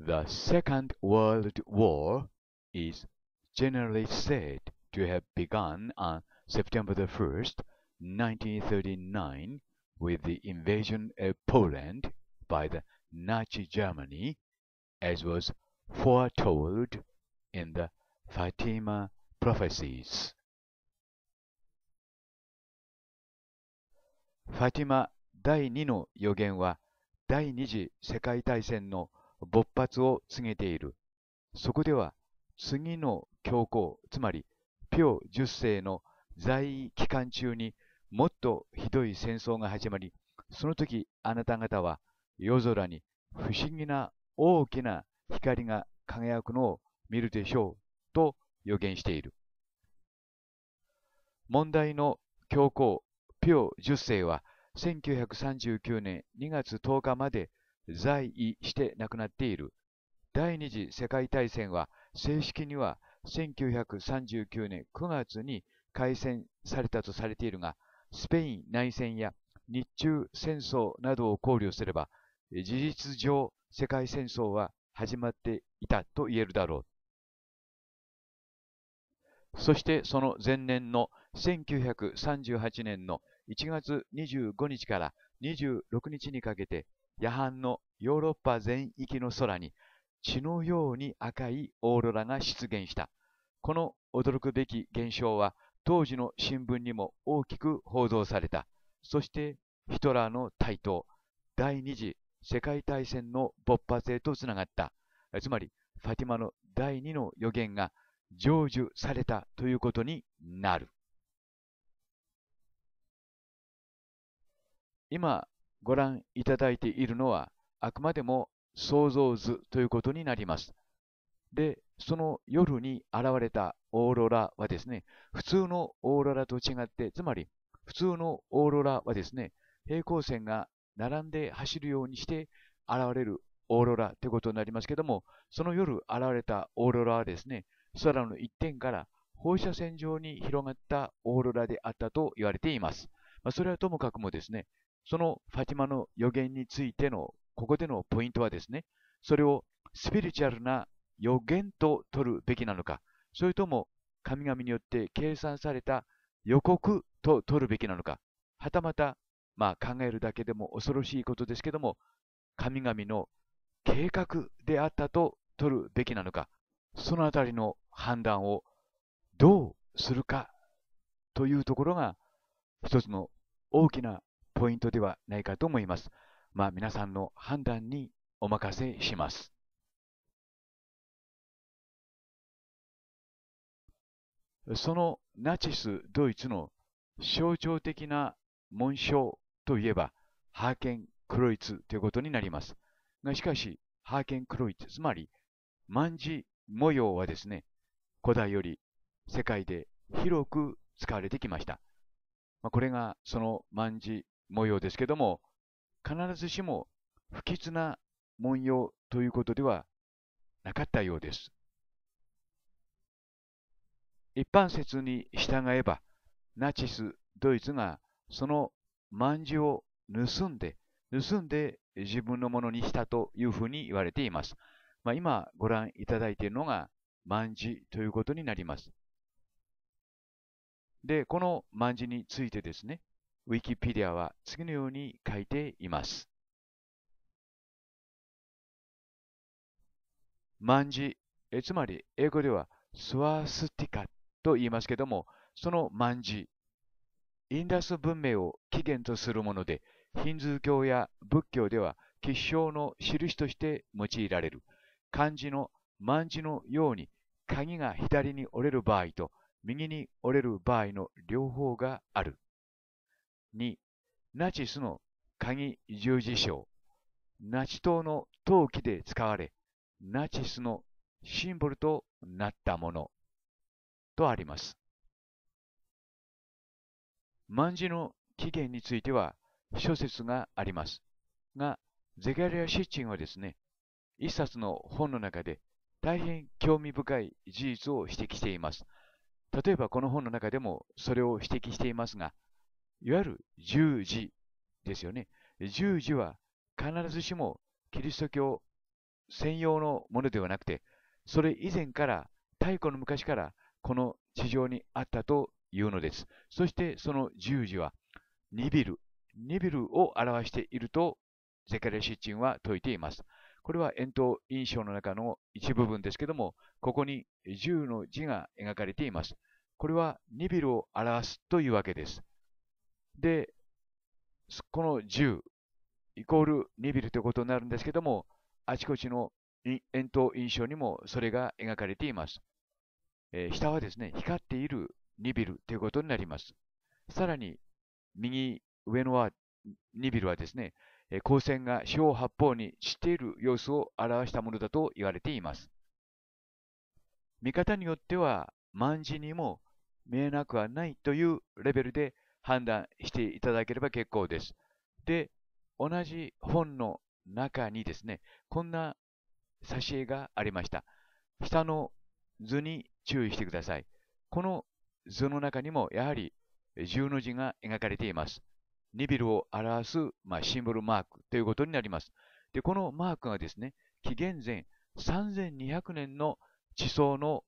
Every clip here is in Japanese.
The Second World War is generally said to have begun on September 1, 1939, with the invasion of Poland by the Nazi Germany, as was foretold in the Fatima prophecies. Fatima 第勃発を告げている。そこでは、次の教皇、つまり、ピョ10世の在位期間中にもっとひどい戦争が始まり、その時あなた方は夜空に不思議な大きな光が輝くのを見るでしょうと予言している。問題の教皇ピョ10世は1939年2月10日まで在位して亡くなっている。第二次世界大戦は正式には1939年9月に開戦されたとされているが、スペイン内戦や日中戦争などを考慮すれば、事実上世界戦争は始まっていたと言えるだろう。そしてその前年の1938年の1月25日から26日にかけて、夜半のヨーロッパ全域の空に血のように赤いオーロラが出現した。この驚くべき現象は当時の新聞にも大きく報道された。そしてヒトラーの台頭、第二次世界大戦の勃発へとつながった。つまり、ファティマの第二の予言が成就されたということになる。今ご覧いただいているのはあくまでも想像図ということになります。で、その夜に現れたオーロラはですね、普通のオーロラと違って、つまり普通のオーロラはですね、平行線が並んで走るようにして現れるオーロラということになりますけども、その夜現れたオーロラはですね、空の一点から放射線状に広がったオーロラであったと言われています。まあ、それはともかくもですね、そのファティマの予言についてのここでのポイントはですね、それをスピリチュアルな予言と取るべきなのか、それとも神々によって計算された予告と取るべきなのか、はたまた、まあ考えるだけでも恐ろしいことですけども、神々の計画であったと取るべきなのか、そのあたりの判断をどうするかというところが一つの大きなポイントではないかと思います。まあ皆さんの判断にお任せします。そのナチス・ドイツの象徴的な紋章といえば、ハーケン・クロイツということになります。がしかし、ハーケン・クロイツ、つまり、万字模様はですね、古代より世界で広く使われてきました。まあ、これがその万字模様ですけども、必ずしも不吉な文様ということではなかったようです。一般説に従えば、ナチス・ドイツがその万字を盗んで、盗んで自分のものにしたというふうに言われています。まあ、今ご覧いただいているのが万字ということになります。で、この万字についてですね、ウィキペディアは次のように書いています。万えつまり英語ではスワスティカと言いますけども、そのンジ、インダス文明を起源とするもので、ヒンズー教や仏教では結晶の印として用いられる。漢字のンジのように鍵が左に折れる場合と右に折れる場合の両方がある。2、ナチスの鍵十字章、ナチ党の陶器で使われ、ナチスのシンボルとなったものとあります。万字の起源については諸説がありますが、ゼガリア・シッチンはですね、一冊の本の中で大変興味深い事実を指摘しています。例えばこの本の中でもそれを指摘していますが、いわゆる十字ですよね。十字は必ずしもキリスト教専用のものではなくて、それ以前から、太古の昔からこの地上にあったというのです。そしてその十字は、ニビル、ニビルを表していると、ゼカレシッチンは説いています。これは円筒印象の中の一部分ですけども、ここに十の字が描かれています。これはニビルを表すというわけです。で、この10イコールニビルということになるんですけども、あちこちの円筒印象にもそれが描かれています。えー、下はですね、光っているニビルということになります。さらに、右上のは、ニビルはですね、光線が四方八方に散っている様子を表したものだと言われています。見方によっては、万字にも見えなくはないというレベルで判断していただければ結構です。で、同じ本の中にですね、こんな挿絵がありました。下の図に注意してください。この図の中にもやはり十の字が描かれています。ニビルを表す、まあ、シンボルマークということになります。で、このマークがですね、紀元前3200年の地層の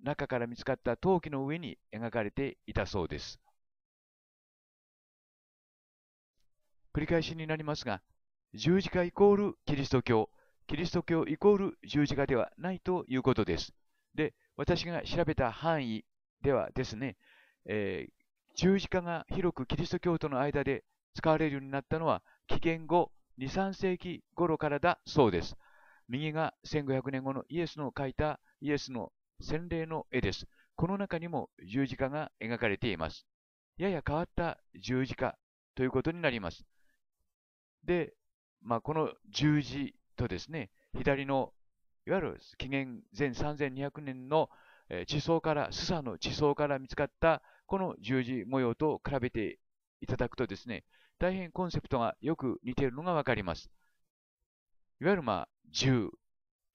中から見つかった陶器の上に描かれていたそうです。繰り返しになりますが、十字架イコールキリスト教、キリスト教イコール十字架ではないということです。で、私が調べた範囲ではですね、えー、十字架が広くキリスト教との間で使われるようになったのは、紀元後2、3世紀頃からだそうです。右が1500年後のイエスの描いたイエスの洗礼の絵です。この中にも十字架が描かれています。やや変わった十字架ということになります。で、まあ、この十字とですね、左の、いわゆる紀元前3200年の地層から、スサの地層から見つかったこの十字模様と比べていただくとですね、大変コンセプトがよく似ているのがわかります。いわゆるまあ、銃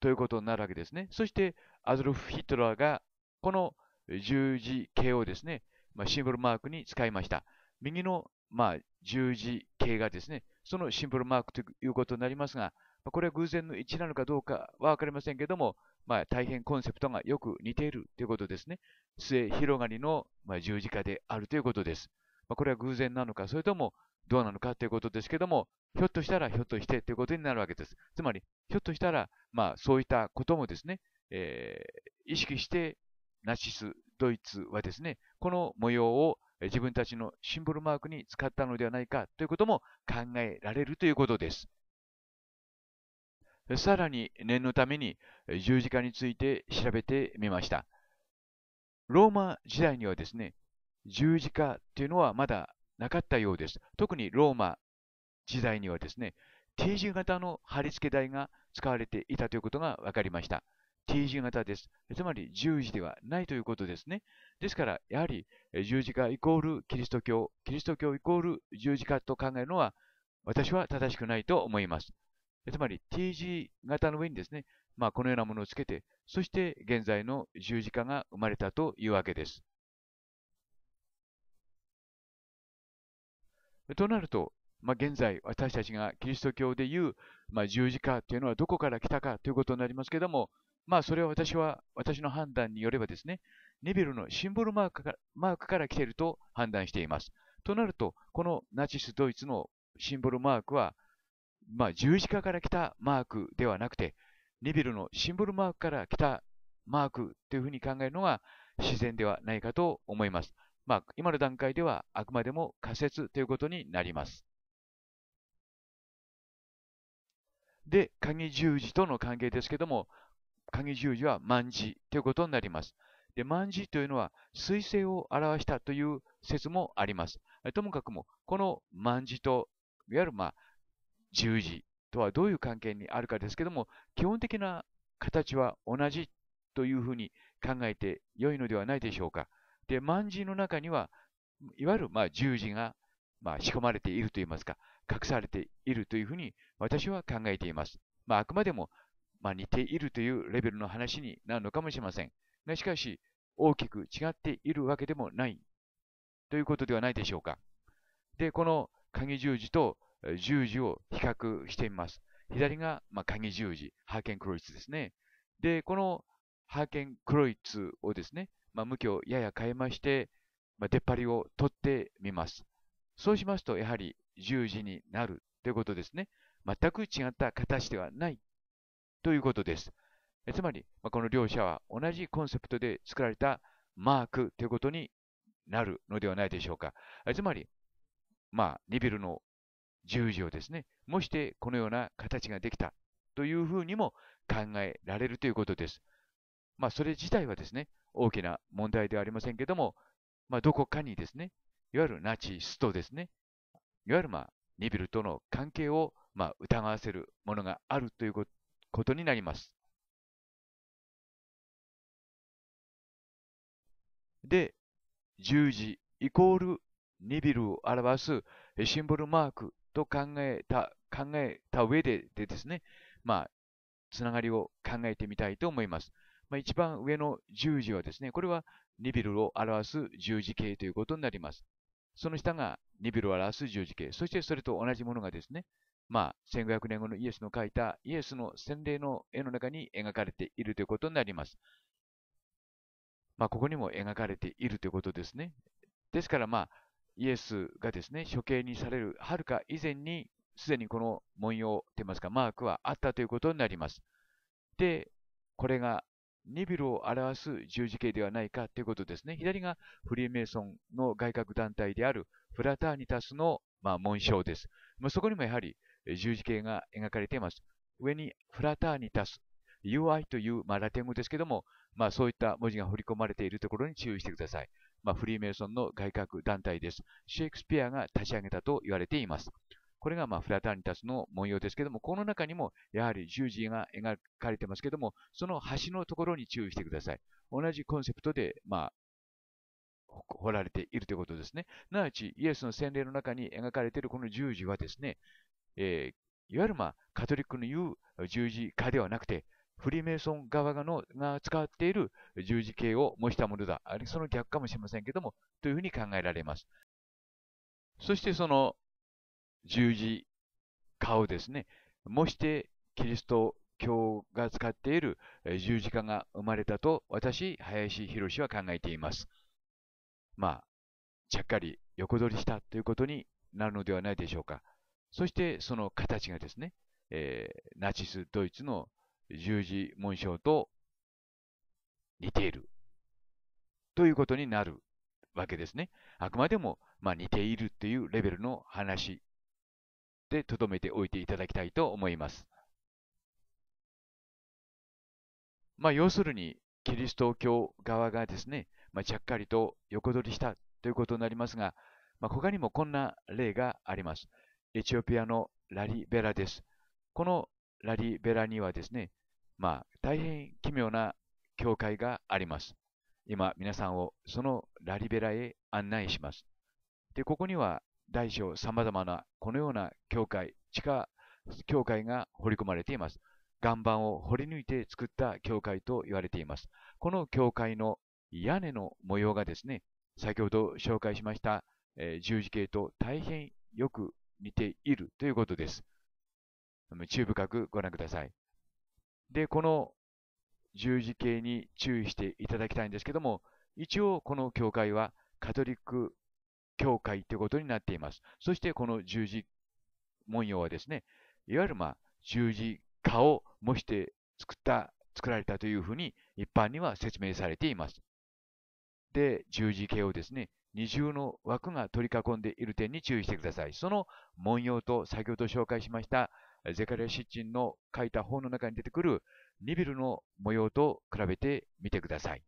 ということになるわけですね。そして、アドルフ・ヒトラーがこの十字形をですね、まあ、シンボルマークに使いました。右のまあ十字形がですね、そのシンボルマークということになりますが、これは偶然の一致なのかどうかはわかりませんけども、まあ、大変コンセプトがよく似ているということですね。末広がりの、ま十字架であるということです。まこれは偶然なのか、それともどうなのかということですけども、ひょっとしたらひょっとしてということになるわけです。つまり、ひょっとしたら、まあ、そういったこともですね、えー、意識してナチス・ドイツはですね、この模様を自分たちのシンボルマークに使ったのではないかということも考えられるということです。さらに念のために十字架について調べてみました。ローマ時代にはですね、十字架というのはまだなかったようです。特にローマ時代にはですね、T 字型の貼り付け台が使われていたということが分かりました。T 字型です。つまり十字ではないということですね。ですから、やはり十字架イコールキリスト教、キリスト教イコール十字架と考えるのは私は正しくないと思います。つまり T 字型の上にですね、まあ、このようなものをつけて、そして現在の十字架が生まれたというわけです。となると、まあ、現在私たちがキリスト教でいう、まあ、十字架というのはどこから来たかということになりますけども、まあ、それは私は、私の判断によればですね、ネビルのシンボルマークからマークから来ていると判断しています。となると、このナチス・ドイツのシンボルマークは、まあ、十字架から来たマークではなくて、ネビルのシンボルマークから来たマークというふうに考えるのが自然ではないかと思います。まあ、今の段階ではあくまでも仮説ということになります。で、鍵十字との関係ですけども、鍵十字は万字ということになります。で、万字というのは彗星を表したという説もあります。ともかくも、この万字と、いわゆるまあ、十字とはどういう関係にあるかですけども、基本的な形は同じというふうに考えて良いのではないでしょうか。で、万字の中には、いわゆるまあ十字がまあ仕込まれているといいますか、隠されているというふうに私は考えています。まあ、あくまでもまあ、似ているというレベルの話になるのかもしれません。がしかし、大きく違っているわけでもないということではないでしょうか。で、この鍵十字と十字を比較してみます。左が、まあ、鍵十字、ハーケンクロイツですね。で、このハーケンクロイツをですね、まあ、向きをやや変えまして、まあ、出っ張りを取ってみます。そうしますと、やはり十字になるということですね。全く違った形ではないということです。つまり、この両者は同じコンセプトで作られたマークということになるのではないでしょうか。つまり、まあ、リビルの十字をですね、模してこのような形ができたというふうにも考えられるということです。まあ、それ自体はですね、大きな問題ではありませんけども、まあ、どこかにですね、いわゆるナチスとですね、いわゆるまあ、ニビルとの関係をまあ疑わせるものがあるということことになります。で、十字イコールニビルを表すシンボルマークと考えた、考えた上ででですね、まあ、つながりを考えてみたいと思います。まあ、一番上の十字はですね、これはニビルを表す十字形ということになります。その下がニビルを表す十字形、そしてそれと同じものがですね、まあ、1500年後のイエスの描いたイエスの洗礼の絵の中に描かれているということになります。まあ、ここにも描かれているということですね。ですから、まあ、イエスがですね、処刑にされるはるか以前に、すでにこの文様といいますか、マークはあったということになります。で、これがニビルを表す十字形ではないかということですね。左がフリーメイソンの外郭団体であるフラターニタスの、まあ、紋章です。まあ、そこにもやはり十字形が描かれています。上にフラターニタス、UI という、まあ、ラテン語ですけども、まあ、そういった文字が彫り込まれているところに注意してください。まあ、フリーメイソンの外郭団体です。シェイクスピアが立ち上げたと言われています。これがまあフラターニタスの文様ですけども、この中にもやはり十字が描かれてますけども、その端のところに注意してください。同じコンセプトで、まあ、掘られているということですね。なわち、イエスの洗礼の中に描かれているこの十字はですね、えー、いわゆる、まあ、カトリックの言う十字架ではなくて、フリーメイソン側がのが使っている十字形を模したものだ。あれその逆かもしれませんけども、というふうに考えられます。そしてその十字架をですね、模してキリスト教が使っている十字架が生まれたと私、林博は考えています。まあ、ちゃっかり横取りしたということになるのではないでしょうか。そしてその形がですね、えー、ナチスドイツの十字紋章と似ているということになるわけですね。あくまでも、まあ、似ているというレベルの話でとどめておいていただきたいと思います。まあ、要するに、キリスト教側がですね、まあ、ちゃっかりと横取りしたということになりますが、まあ、他にもこんな例があります。エチオピアのラリベラです。このラリベラにはですね、まあ、大変奇妙な教会があります。今、皆さんをそのラリベラへ案内します。で、ここには大小様々なこのような教会、地下教会が彫り込まれています。岩盤を掘り抜いて作った教会と言われています。この教会の屋根の模様がですね、先ほど紹介しました、えー、十字形と大変よく似ているということです。注意深くご覧ください。で、この十字形に注意していただきたいんですけども、一応この教会はカトリック教会ということになっています。そしてこの十字文様はですね、いわゆるまあ十字架を模して作った、作られたというふうに一般には説明されています。で、十字形をですね、二重の枠が取り囲んでいる点に注意してください。その文様と先ほど紹介しましたゼカリア・シッチンの書いた本の中に出てくるニビルの模様と比べてみてください。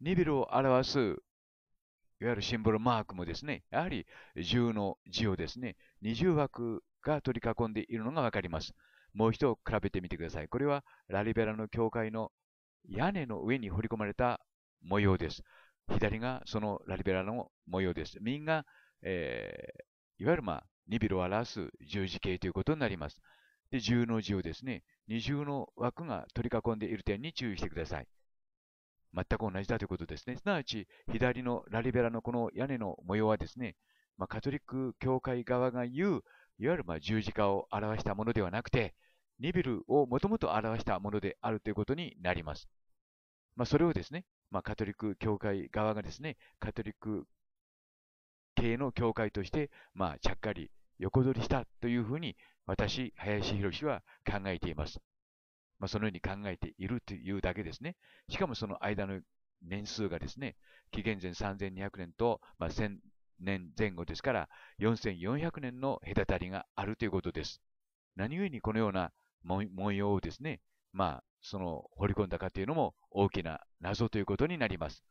ニビルを表すいわゆるシンボルマークもですね、やはり10の字をですね、二重枠が取り囲んでいるのがわかります。もう一度比べてみてください。これはラリベラの教会の屋根の上に彫り込まれた模様です。左がそのラリベラの模様です。右が、えー、いわゆる、まあ、ニビルを表す十字形ということになります。で、十の字をですね、二重の枠が取り囲んでいる点に注意してください。全く同じだということですね。すなわち、左のラリベラのこの屋根の模様はですね、まあ、カトリック教会側が言う、いわゆるま十字架を表したものではなくて、ニビルをもともと表したものであるということになります。まあ、それをですね、まあ、カトリック教会側がですね、カトリック系の教会として、まあ、ちゃっかり横取りしたというふうに、私、林博士は考えています。まあ、そのように考えているというだけですね。しかもその間の年数がですね、紀元前3200年と、まあ、1000年前後ですから、4400年の隔たりがあるということです。何故にこのような文様をですね、まあ、その、掘り込んだかというのも大きな謎ということになります。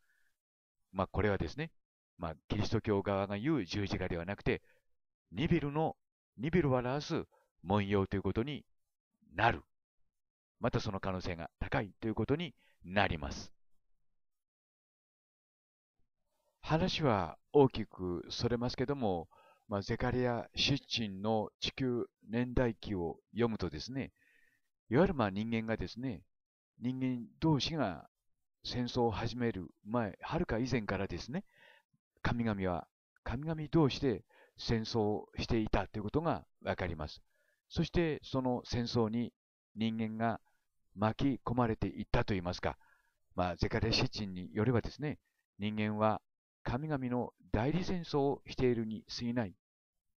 まあ、これはですね、まあ、キリスト教側が言う十字架ではなくて、ニビルの、ニビルを表す文様ということになる。またその可能性が高いということになります。話は大きくそれますけども、まあ、ゼカリア・シッチンの地球年代記を読むとですね、いわゆるまあ人間がですね、人間同士が戦争を始める前、はるか以前からですね、神々は神々同士で戦争をしていたということがわかります。そしてその戦争に人間が巻き込まれていったといいますか、まあ、ゼカレシチンによればですね、人間は神々の代理戦争をしているに過ぎない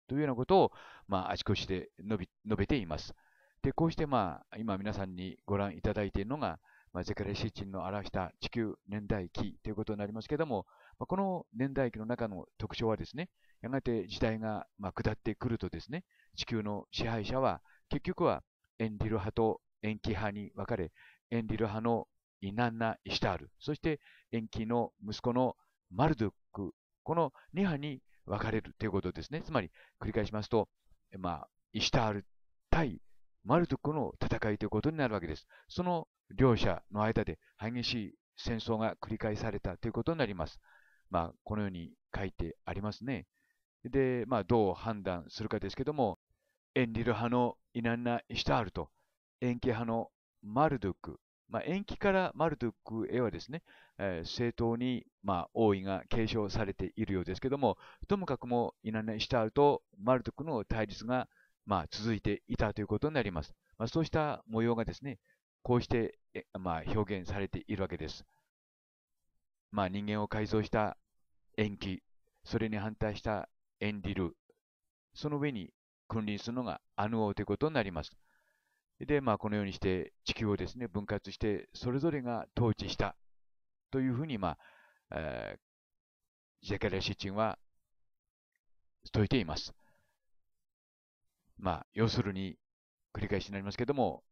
というようなことを、まあ、あちこちで述べています。で、こうしてまあ、今皆さんにご覧いただいているのが、まあ、ゼカレシッチンの表した地球年代記ということになりますけども、まあ、この年代記の中の特徴はですね、やがて時代が、まあ、下ってくるとですね、地球の支配者は結局はエンリル派とエンキ派に分かれ、エンリル派のイナンナ・イシタール、そしてエンキの息子のマルドック、この2派に分かれるということですね。つまり、繰り返しますと、まあ、イシタール対マルとクの戦いということになるわけです。その両者の間で激しい戦争が繰り返されたということになります。まあ、このように書いてありますね。で、まあ、どう判断するかですけども、エンリル派のイナンナ・イシタールと、延期派のマルドゥク、まあ、延期からマルドゥクへはですね、えー、正当に、まあ、王位が継承されているようですけども、ともかくもイナンナ・イシタールとマルドゥクの対立がまあ、続いていたということになります。まあ、そうした模様がですね、こうして、まあ、表現されているわけです。まあ、人間を改造した延期、それに反対したエンリル、その上に君臨するのがアヌ王ということになります。で、まあ、このようにして地球をですね、分割して、それぞれが統治したというふうに、まあ、えー、ジェケラシチンは説いています。まあ、要するに、繰り返しになりますけども、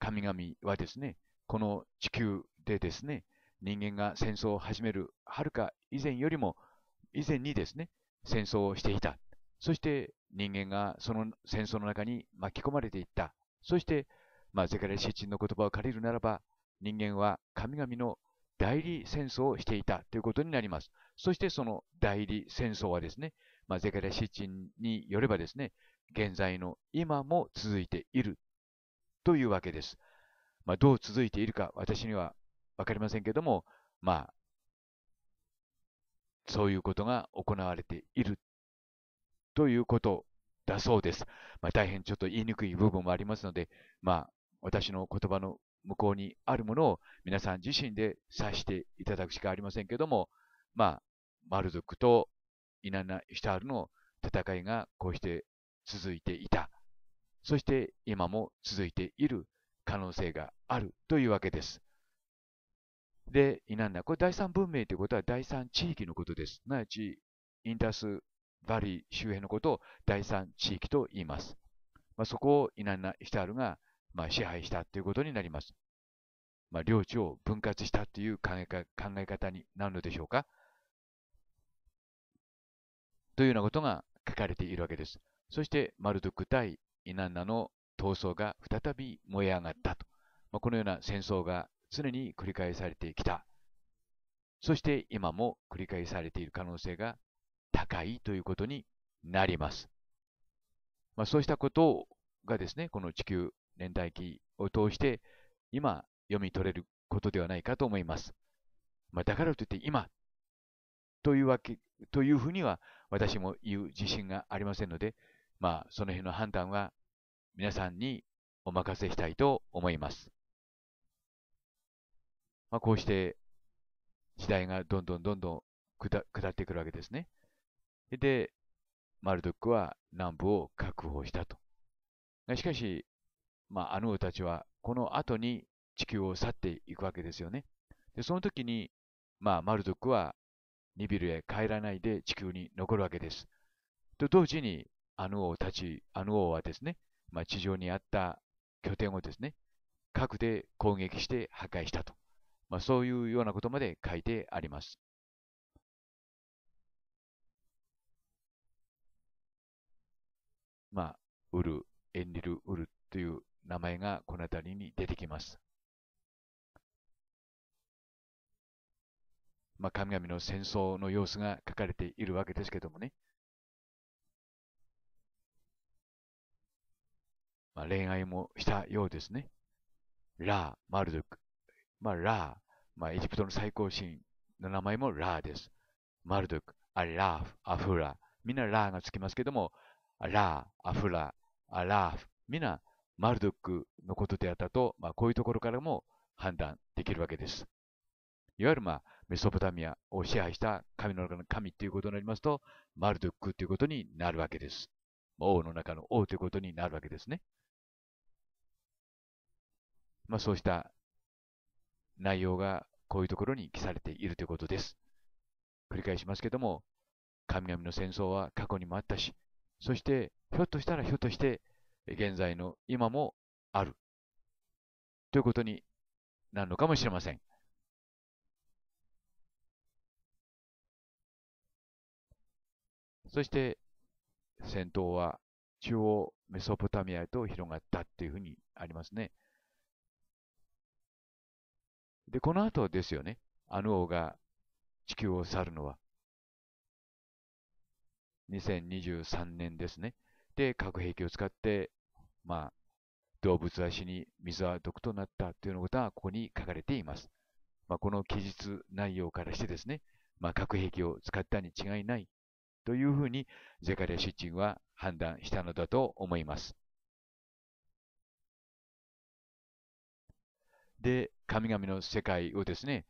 神々はですね、この地球でですね、人間が戦争を始めるはるか以前よりも、以前にですね、戦争をしていた。そして人間がその戦争の中に巻き込まれていった。そして、まあ、ゼカレシッチンの言葉を借りるならば、人間は神々の代理戦争をしていたということになります。そしてその代理戦争はですね、まあ、ゼカレシッチンによればですね、現在の今も続いているというわけです。まあ、どう続いているか私には分かりませんけども、まあ、そういうことが行われているということだそうです。まあ、大変ちょっと言いにくい部分もありますので、まあ、私の言葉の向こうにあるものを皆さん自身で指していただくしかありませんけども、まあ、マル族とイナナ・イシュタールの戦いがこうして続いていた。そして今も続いている可能性があるというわけです。で、イなんだ。これ第三文明ということは第三地域のことです。すなわち、インダスバリー周辺のことを第三地域と言います。まあ、そこをイナンナ・ヒタールが、まあ、支配したということになります。まあ、領地を分割したという考え考え方になるのでしょうかというようなことが書かれているわけです。そしてマルドゥク対イナンナの闘争が再び燃え上がったと。まあ、このような戦争が常に繰り返されてきた。そして今も繰り返されている可能性が高いということになります。まあ、そうしたことがですね、この地球年代記を通して今読み取れることではないかと思います。まあ、だからといって今というわけ、というふうには私も言う自信がありませんので、まあ、その辺の判断は皆さんにお任せしたいと思います。まあ、こうして時代がどんどんどんどん下ってくるわけですね。で、マルドックは南部を確保したと。しかし、まあ、あの王たちはこの後に地球を去っていくわけですよね。で、その時に、まあ、マルドックはニビルへ帰らないで地球に残るわけです。と同時に、アヌ王たち、アヌ王はですね、まあ、地上にあった拠点をですね、核で攻撃して破壊したと。まあ、そういうようなことまで書いてあります。まあ、ウル、エンリル・ウルという名前がこの辺りに出てきます。まあ、神々の戦争の様子が書かれているわけですけどもね。まあ、恋愛もしたようですね。ラー、マルドク。まあ、ラー、まあ、エジプトの最高神の名前もラーです。マルドク、アラーフ、アフラ。みんなラーがつきますけども、ラー、アフラ、アラーフ。みんなマルドックのことであったと、まあ、こういうところからも判断できるわけです。いわゆる、まあ、メソポタミアを支配した神の中の神ということになりますと、マルドックということになるわけです。王の中の王ということになるわけですね。まあ、そうした内容がこういうところに記されているということです。繰り返しますけども、神々の戦争は過去にもあったし、そしてひょっとしたらひょっとして現在の今もあるということになるのかもしれません。そして戦闘は中央メソポタミアへと広がったっていうふうにありますね。で、この後ですよね。あの王が地球を去るのは。2023年ですね。で、核兵器を使って、まあ、動物は死に、水は毒となったというようなことはここに書かれています。まあ、この記述内容からしてですね、まあ、核兵器を使ったに違いないというふうに、ゼカリア・シッチンは判断したのだと思います。で、神々の世界をですね、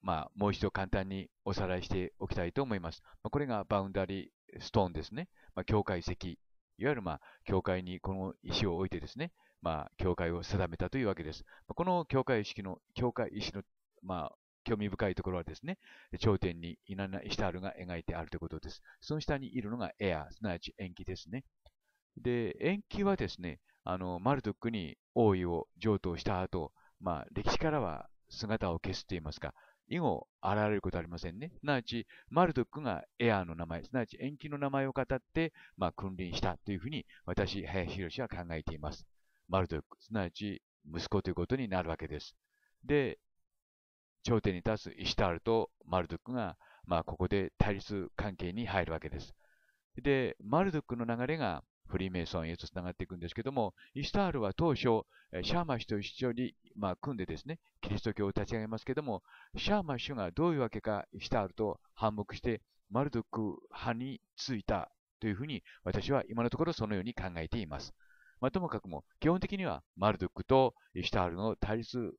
まあ、もう一度簡単におさらいしておきたいと思います。まあ、これがバウンダリーストーンですね。まあ、境界石。いわゆる、まあ、境界にこの石を置いてですね、まあ、境界を定めたというわけです。まあ、この境界意識の、境界石の、まあ、興味深いところはですね、頂点にイナナ・イシタールが描いてあるということです。その下にいるのがエア、すなわち延期ですね。で、延期はですね、あの、マルドックに王位を譲渡した後、まあ、歴史からは姿を消すと言いますか、以後現れることはありませんね。すなわち、マルドックがエアーの名前、すなわち延期の名前を語って、まあ、君臨したというふうに、私、林博士は考えています。マルドック、すなわち、息子ということになるわけです。で、頂点に立つイシュタールとマルドックが、まあ、ここで対立関係に入るわけです。で、マルドックの流れが、フリーメイソンへと繋がっていくんですけども、イスタールは当初、シャーマシュと一緒に、まあ、組んでですね、キリスト教を立ち上げますけども、シャーマシュがどういうわけかイスタールと反目して、マルドック派についたというふうに、私は今のところそのように考えています。まあ、ともかくも、基本的にはマルドックとイスタールの対立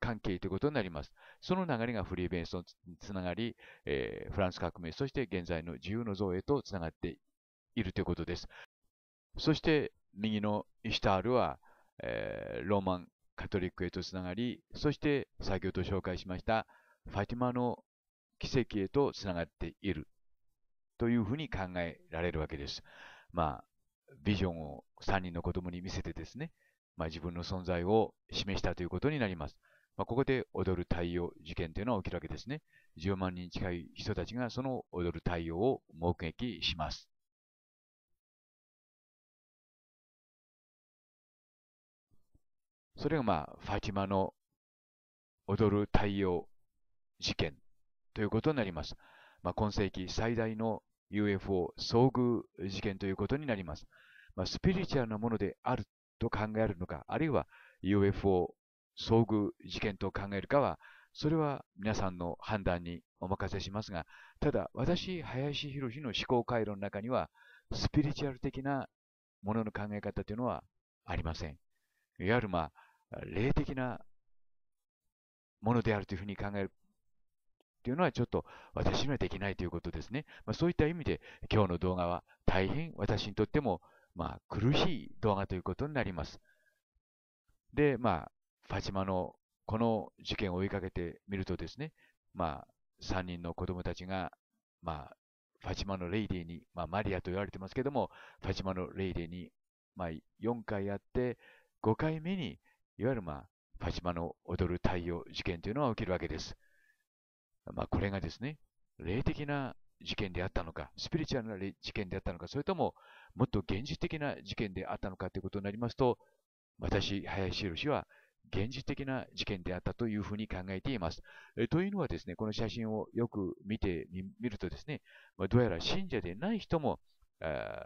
関係ということになります。その流れがフリーメソンにつながり、えー、フランス革命、そして現在の自由の像へとつながっているということです。そして右のイシュタールは、えー、ローマンカトリックへとつながり、そして先ほど紹介しましたファティマの奇跡へとつながっているというふうに考えられるわけです。まあ、ビジョンを3人の子供に見せてですね、まあ、自分の存在を示したということになります。まあ、ここで踊る太陽事件というのは起きるわけですね。10万人近い人たちがその踊る太陽を目撃します。それがまあ、ファティマの踊る太陽事件ということになります。まあ、今世紀最大の UFO 遭遇事件ということになります。まあ、スピリチュアルなものであると考えるのか、あるいは UFO 遭遇事件と考えるかは、それは皆さんの判断にお任せしますが、ただ私、林博の思考回路の中には、スピリチュアル的なものの考え方というのはありません。いわゆるまあ、霊的なものであるというふうに考えるというのはちょっと私にはできないということですね。まあ、そういった意味で今日の動画は大変私にとってもまあ苦しい動画ということになります。で、まあ、ファチマのこの事件を追いかけてみるとですね、まあ、3人の子供たちが、まあ、ファチマのレイディに、まあ、マリアと言われてますけども、ファチマのレイディに、まあ、4回やって、5回目にいわゆるまあ、ファジマの踊る太陽事件というのは起きるわけです。まあ、これがですね、霊的な事件であったのか、スピリチュアルな事件であったのか、それとも、もっと現実的な事件であったのかということになりますと、私、林氏は、現実的な事件であったというふうに考えています。えというのはですね、この写真をよく見てみるとですね、まあ、どうやら信者でない人も、あ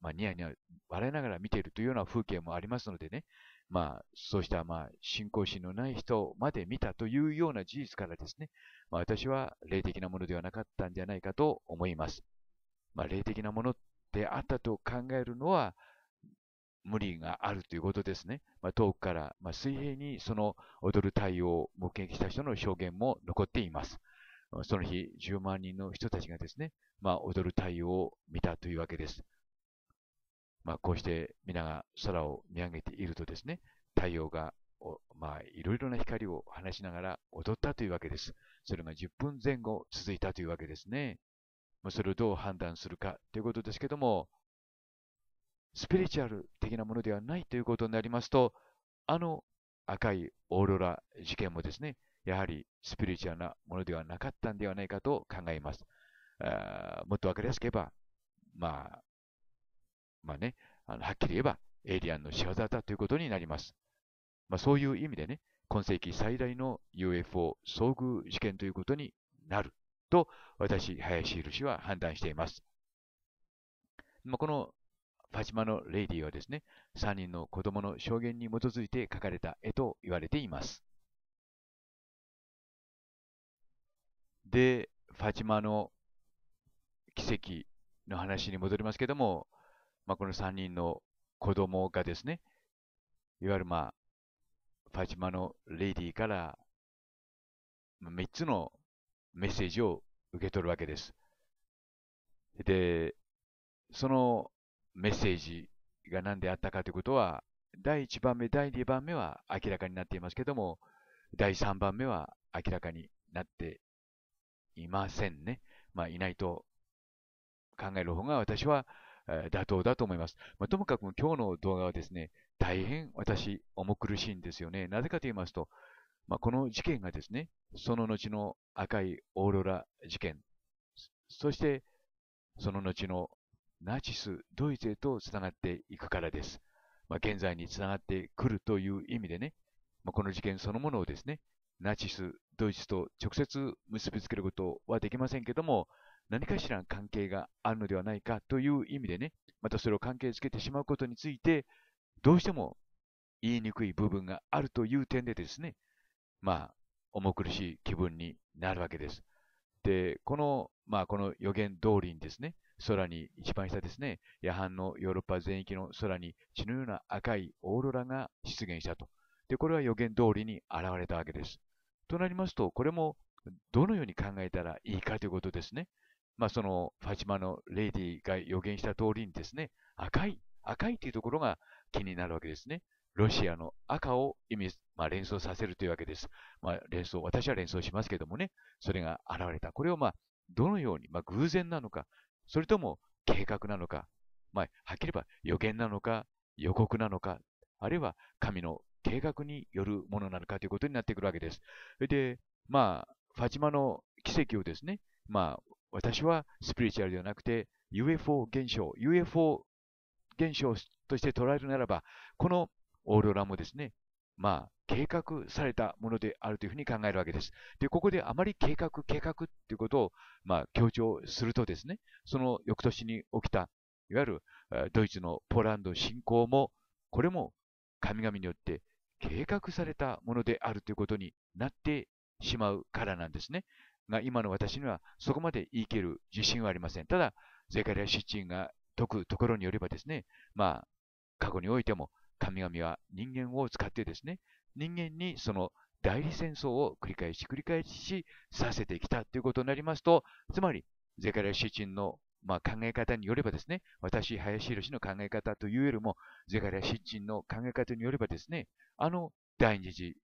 まあ、ニヤニヤ笑いながら見ているというような風景もありますのでね、まあ、そうしたまあ、信仰心のない人まで見たというような事実からですね、まあ、私は霊的なものではなかったんじゃないかと思います。まあ、霊的なものであったと考えるのは、無理があるということですね。まあ、遠くから、まあ、水平にその踊る太陽を目撃した人の証言も残っています。その日、10万人の人たちがですね、まあ、踊る太陽を見たというわけです。まあ、こうして皆が空を見上げているとですね、太陽が、いろいろな光を放しながら踊ったというわけです。それが10分前後続いたというわけですね。それをどう判断するかということですけども、スピリチュアル的なものではないということになりますと、あの赤いオーロラ事件もですね、やはりスピリチュアルなものではなかったんではないかと考えます。あもっとわかりやすく言えば、まあ、まあね、あのはっきり言えばエイリアンの仕業だということになります。まあ、そういう意味でね、今世紀最大の UFO 遭遇事件ということになると、私、林宏は判断しています。まあ、このファチマのレイディはですね、3人の子供の証言に基づいて描かれた絵と言われています。で、ファチマの奇跡の話に戻りますけども、まあ、この3人の子供がですね、いわゆるまあ、ファジマのレディから、3つのメッセージを受け取るわけです。で、そのメッセージが何であったかということは、第1番目、第2番目は明らかになっていますけども、第3番目は明らかになっていませんね。まあ、いないと考える方が私は妥当だと思います。まあ、ともかく今日の動画はですね、大変私、重苦しいんですよね。なぜかと言いますと、まあ、この事件がですね、その後の赤いオーロラ事件、そしてその後のナチス・ドイツへとつながっていくからです。まあ、現在につながってくるという意味でね、まあ、この事件そのものをですね、ナチス・ドイツと直接結びつけることはできませんけども、何かしら関係があるのではないかという意味でね、またそれを関係づけてしまうことについて、どうしても言いにくい部分があるという点でですね、まあ、重苦しい気分になるわけです。で、この、まあ、この予言通りにですね、空に一番下ですね、夜半のヨーロッパ全域の空に血のような赤いオーロラが出現したと。で、これは予言通りに現れたわけです。となりますと、これもどのように考えたらいいかということですね。まあ、そのファチマのレディが予言した通りにですね、赤い、赤いというところが気になるわけですね。ロシアの赤を意味、まあ、連想させるというわけです。まあ、連想、私は連想しますけどもね、それが現れた。これをまあ、どのように、まあ、偶然なのか、それとも計画なのか、まあ、はっきり言えば予言なのか、予告なのか、あるいは神の計画によるものなのかということになってくるわけです。で、まあ、ファチマの奇跡をですね、まあ、私はスピリチュアルではなくて UFO 現象、UFO 現象として捉えるならば、このオーロラもですね、まあ、計画されたものであるというふうに考えるわけです。で、ここであまり計画、計画っていうことを、まあ、強調するとですね、その翌年に起きた、いわゆるドイツのポーランド侵攻も、これも神々によって計画されたものであるということになってしまうからなんですね。が今の私にはそこまで言い切る自信はありません。ただ、ゼカリア・シッチンが解くところによればですね、まあ、過去においても神々は人間を使ってですね、人間にその代理戦争を繰り返し繰り返しさせてきたということになりますと、つまり、ゼカリア・シッチンのまあ、考え方によればですね、私、林宏の考え方というよりも、ゼカリア・シッチンの考え方によればですね、あの第二次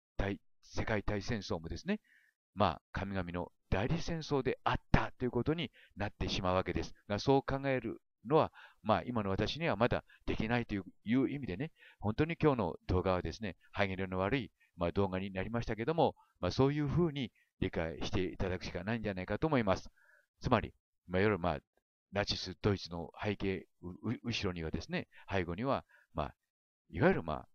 世界大戦争もですね、まあ、神々の代理戦争であったということになってしまうわけです。がそう考えるのは、まあ、今の私にはまだできないという意味でね、本当に今日の動画はですね、歯切れの悪い、まあ、動画になりましたけども、まあ、そういうふうに理解していただくしかないんじゃないかと思います。つまり、まあ、ゆまあ、ナチス・ドイツの背景、後ろにはですね、背後には、まあ、いわゆる、まあ、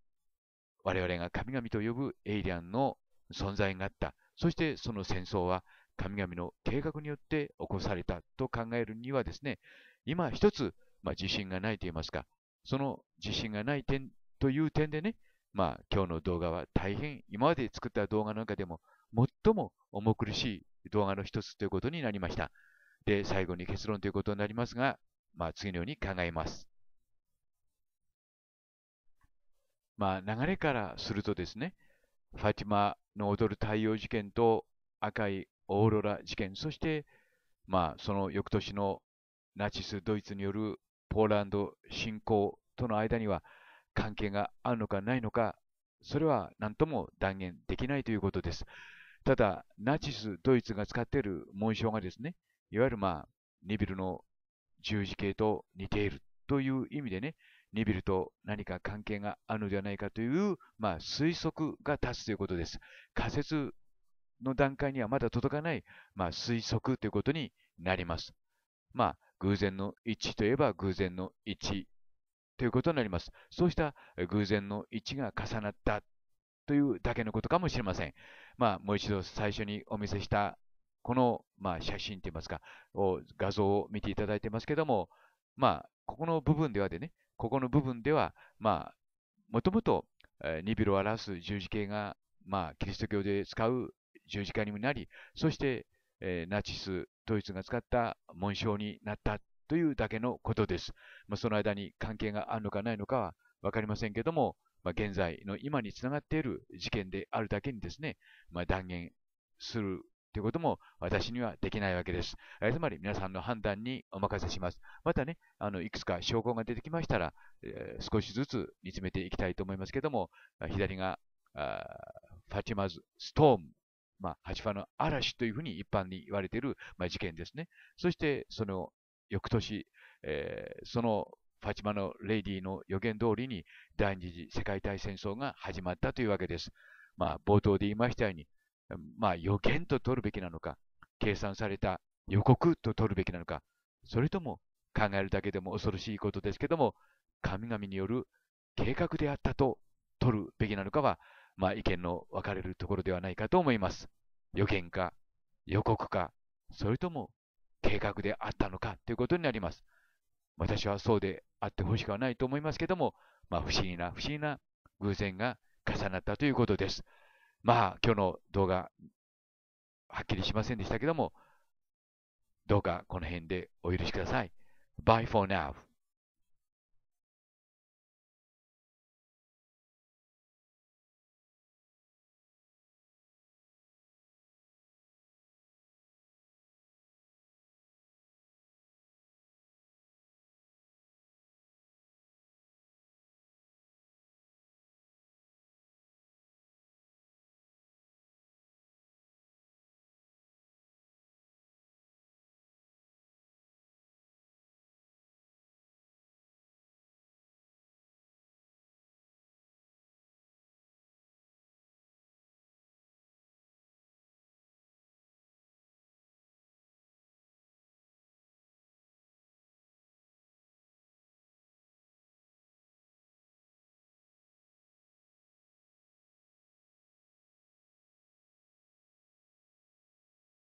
我々が神々と呼ぶエイリアンの存在があった。そしてその戦争は神々の計画によって起こされたと考えるにはですね、今一つ、まあ、自信がないと言いますか、その自信がない点という点でね、まあ、今日の動画は大変今まで作った動画の中でも最も重苦しい動画の一つということになりました。で、最後に結論ということになりますが、まあ、次のように考えます。まあ、流れからするとですね、ファティマの踊る太陽事件と赤いオーロラ事件、そして、まあ、その翌年のナチス・ドイツによるポーランド侵攻との間には関係があるのかないのか、それは何とも断言できないということです。ただ、ナチス・ドイツが使っている紋章がですね、いわゆるまあ、ニビルの十字形と似ているという意味でね、ニビルと何か関係があるのではないかという、まあ、推測が立つということです。仮説の段階にはまだ届かない、まあ、推測ということになります。まあ、偶然の1といえば偶然の1ということになります。そうした偶然の1が重なったというだけのことかもしれません。まあ、もう一度最初にお見せしたこの、まあ、写真といいますか、画像を見ていただいてますけども、まあ、ここの部分ではでね、ここの部分では、まあ、もともと、ニビルを表す十字形が、まあ、キリスト教で使う十字架にもなり、そして、えー、ナチス、ドイツが使った紋章になったというだけのことです。まあ、その間に関係があるのかないのかはわかりませんけども、まあ、現在の今につながっている事件であるだけにですね、まあ、断言するということも私にはできないわけです。えつまり皆さんの判断にお任せします。またね、あの、いくつか証拠が出てきましたら、えー、少しずつ煮詰めていきたいと思いますけども、左が、ファチマズ・ストームまあ、八幡の嵐というふうに一般に言われている、まあ、事件ですね。そして、その翌年、えー、そのファチマのレディの予言通りに第二次世界大戦争が始まったというわけです。まあ、冒頭で言いましたように、まあ、予言と取るべきなのか、計算された予告と取るべきなのか、それとも考えるだけでも恐ろしいことですけども、神々による計画であったと取るべきなのかは、まあ、意見の分かれるところではないかと思います。予見か、予告か、それとも計画であったのかということになります。私はそうであってほしくはないと思いますけども、まあ、不思議な不思議な偶然が重なったということです。まあ、今日の動画、はっきりしませんでしたけども、どうかこの辺でお許しください。Bye for now.